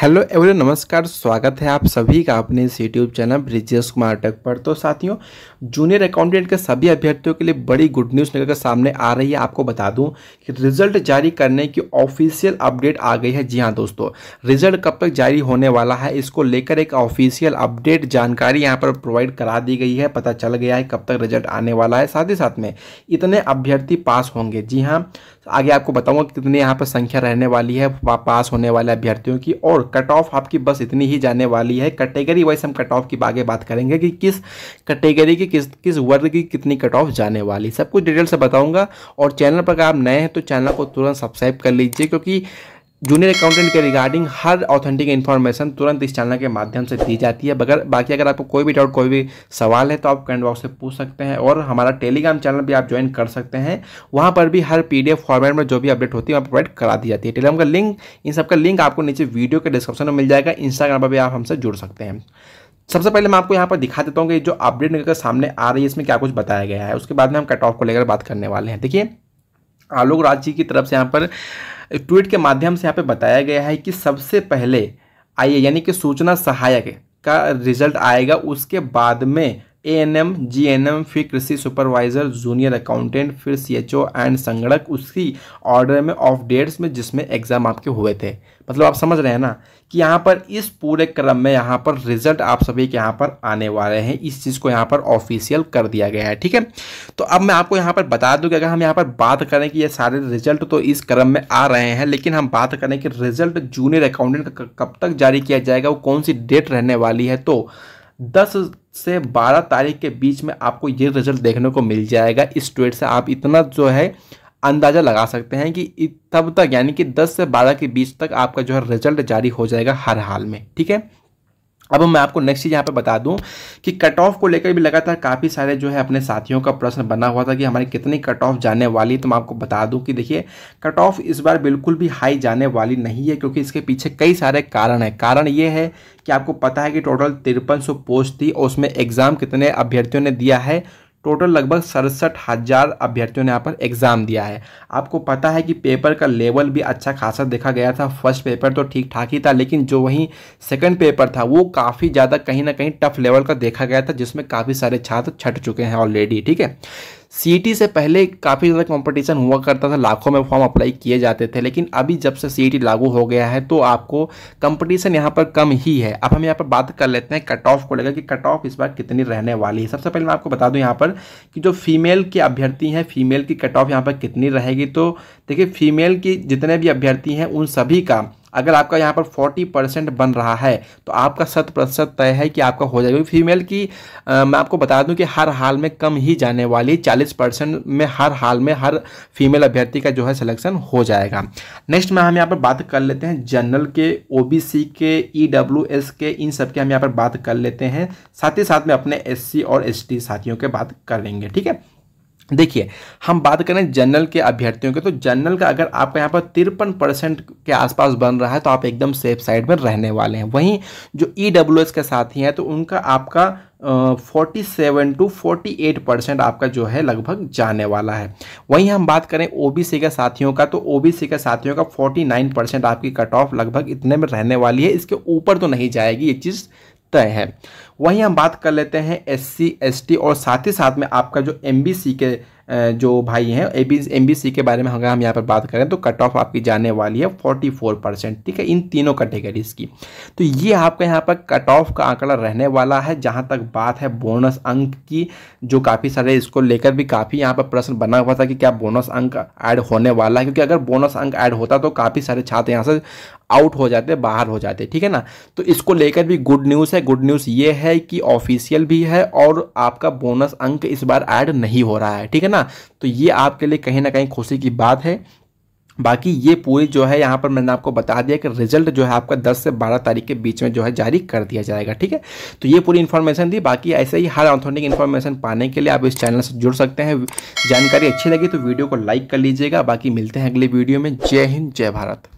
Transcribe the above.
hello every नमस्कार स्वागत है आप सभी का अपने इस YouTube channel Brijesh Kumar tech पर तो साथियों जूनियर अकाउंटेंट के सभी अभ्यर्थियों के लिए बड़ी गुड न्यूज़ निकल कर सामने आ रही है आपको बता दूं कि रिजल्ट जारी करने की ऑफिशियल अपडेट आ गई है जी हां दोस्तों रिजल्ट कब तक जारी होने वाला है इसको लेकर एक ऑफिशियल अपडेट जानकारी यहाँ पर प्रोवाइड करा दी गई है पता चल गया है कब तक रिजल्ट आने वाला है साथ ही साथ में इतने अभ्यर्थी पास होंगे जी हाँ आगे आपको बताऊँगा कितनी यहाँ पर संख्या रहने वाली है पास होने वाले अभ्यर्थियों की और कट ऑफ आपकी बस इतनी ही जाने वाली है कैटेगरी वाइज हम कट ऑफ की आगे बात करेंगे कि किस कैटेगरी की किस किस वर्ग की कितनी कट ऑफ जाने वाली सब कुछ डिटेल से बताऊँगा और चैनल पर अगर आप नए हैं तो चैनल को तुरंत सब्सक्राइब कर लीजिए क्योंकि जूनियर अकाउंटेंट के रिगार्डिंग हर ऑथेंटिक इन्फॉर्मेशन तुरंत इस चैनल के माध्यम से दी जाती है बगर बाकी अगर आपको कोई भी डाउट कोई भी सवाल है तो आप कमेंट बॉक्स से पूछ सकते हैं और हमारा टेलीग्राम चैनल भी आप ज्वाइन कर सकते हैं वहाँ पर भी हर पीडीएफ फॉर्मेट में जो भी अपडेट होती है वहाँ प्रोवाइड करा दी जाती है टेलीग्राम का लिंक इन सब लिंक आपको नीचे वीडियो के डिस्क्रिप्शन में मिल जाएगा इंस्टाग्राम पर भी आप हमसे जुड़ सकते हैं सबसे पहले मैं आपको यहाँ पर दिखा देता हूँ कि जो अपडेट निकल सामने आ रही है इसमें क्या कुछ बताया गया है उसके बाद में हम कट ऑफ को लेकर बात करने वाले हैं देखिए आलोक राज जी की तरफ से यहाँ पर ट्वीट के माध्यम से यहाँ पे बताया गया है कि सबसे पहले आइए यानी कि सूचना सहायक का रिजल्ट आएगा उसके बाद में A N M G N M फिर कृषि सुपरवाइजर जूनियर अकाउंटेंट फिर सी एच ओ एंड संगणक उसी ऑर्डर में ऑफ डेट्स में जिसमें एग्जाम आपके हुए थे मतलब आप समझ रहे हैं ना कि यहाँ पर इस पूरे क्रम में यहाँ पर रिजल्ट आप सभी के यहाँ पर आने वाले हैं इस चीज़ को यहाँ पर ऑफिशियल कर दिया गया है ठीक है तो अब मैं आपको यहाँ पर बता दूँ कि अगर हम यहाँ पर बात करें कि ये सारे रिजल्ट तो इस क्रम में आ रहे हैं लेकिन हम बात करें कि रिजल्ट जूनियर अकाउंटेंट का कब तक जारी किया जाएगा वो कौन सी डेट रहने वाली है तो 10 से 12 तारीख के बीच में आपको ये रिजल्ट देखने को मिल जाएगा इस ट्रेड से आप इतना जो है अंदाज़ा लगा सकते हैं कि तब तक यानी कि 10 से 12 के बीच तक आपका जो है रिजल्ट जारी हो जाएगा हर हाल में ठीक है अब मैं आपको नेक्स्ट चीज़ यहाँ पे बता दूं कि कट ऑफ को लेकर भी लगातार काफ़ी सारे जो है अपने साथियों का प्रश्न बना हुआ था कि हमारी कितनी कट ऑफ जाने वाली तो मैं आपको बता दूं कि देखिए कट ऑफ इस बार बिल्कुल भी हाई जाने वाली नहीं है क्योंकि इसके पीछे कई सारे कारण हैं कारण ये है कि आपको पता है कि टोटल तिरपन पोस्ट थी और उसमें एग्ज़ाम कितने अभ्यर्थियों ने दिया है टोटल लगभग सड़सठ हज़ार अभ्यर्थियों ने यहाँ पर एग्ज़ाम दिया है आपको पता है कि पेपर का लेवल भी अच्छा खासा देखा गया था फर्स्ट पेपर तो ठीक ठाक ही था लेकिन जो वहीं सेकंड पेपर था वो काफ़ी ज़्यादा कहीं ना कहीं टफ लेवल का देखा गया था जिसमें काफ़ी सारे छात्र छट चुके हैं ऑलरेडी ठीक है सी से पहले काफ़ी ज़्यादा कंपटीशन हुआ करता था लाखों में फॉर्म अप्लाई किए जाते थे लेकिन अभी जब से सी लागू हो गया है तो आपको कंपटीशन यहाँ पर कम ही है अब हम यहाँ पर बात कर लेते हैं कट ऑफ को लेकर कि कट ऑफ इस बार कितनी रहने वाली है सबसे पहले मैं आपको बता दूँ यहाँ पर कि जो फीमेल के अभ्यर्थी हैं फीमेल की कट ऑफ यहाँ पर कितनी रहेगी तो देखिए फीमेल की जितने भी अभ्यर्थी हैं उन सभी का अगर आपका यहाँ पर फोर्टी परसेंट बन रहा है तो आपका शत प्रतिशत तय है कि आपका हो जाएगा फीमेल की आ, मैं आपको बता दूँ कि हर हाल में कम ही जाने वाली चालीस परसेंट में हर हाल में हर फीमेल अभ्यर्थी का जो है सिलेक्शन हो जाएगा नेक्स्ट में हम यहाँ पर बात कर लेते हैं जनरल के ओ के ई e के इन सब के हम यहाँ पर बात कर लेते हैं साथ ही साथ में अपने एस और एस साथियों के बात करेंगे ठीक है देखिए हम बात करें जनरल के अभ्यर्थियों के तो जनरल का अगर आपका यहाँ पर तिरपन परसेंट के आसपास बन रहा है तो आप एकदम सेफ साइड में रहने वाले हैं वहीं जो ई e के साथी हैं तो उनका आपका forty seven to forty eight percent आपका जो है लगभग जाने वाला है वहीं हम बात करें ओबीसी के साथियों का तो ओबीसी के साथियों का फोर्टी नाइन परसेंट आपकी कट ऑफ लगभग इतने में रहने वाली है इसके ऊपर तो नहीं जाएगी ये चीज़ तय है वहीं हम बात कर लेते हैं एस सी और साथ ही साथ में आपका जो एम के जो भाई हैं A B M B C के बारे में अगर हम यहाँ पर बात करें तो कट ऑफ आपकी जाने वाली है फोर्टी ठीक है इन तीनों कैटेगरीज की तो ये आपका यहाँ पर कट ऑफ का आंकड़ा रहने वाला है जहाँ तक बात है बोनस अंक की जो काफ़ी सारे इसको लेकर भी काफ़ी यहाँ पर प्रश्न बना हुआ था कि क्या बोनस अंक ऐड होने वाला है क्योंकि अगर बोनस अंक ऐड होता तो काफ़ी सारे छात्र यहाँ से आउट हो जाते बाहर हो जाते ठीक है ना तो इसको लेकर भी गुड न्यूज़ है गुड न्यूज़ ये है कि ऑफिशियल भी है और आपका बोनस अंक इस बार ऐड नहीं हो रहा है ठीक है ना तो ये आपके लिए कहीं ना कहीं खुशी की बात है बाकी ये पूरी जो है यहाँ पर मैंने आपको बता दिया कि रिजल्ट जो है आपका 10 से 12 तारीख के बीच में जो है जारी कर दिया जाएगा ठीक है तो ये पूरी इन्फॉर्मेशन दी बाकी ऐसे ही हर ऑथेंटिक इन्फॉर्मेशन पाने के लिए आप इस चैनल से जुड़ सकते हैं जानकारी अच्छी लगी तो वीडियो को लाइक कर लीजिएगा बाकी मिलते हैं अगले वीडियो में जय हिंद जय भारत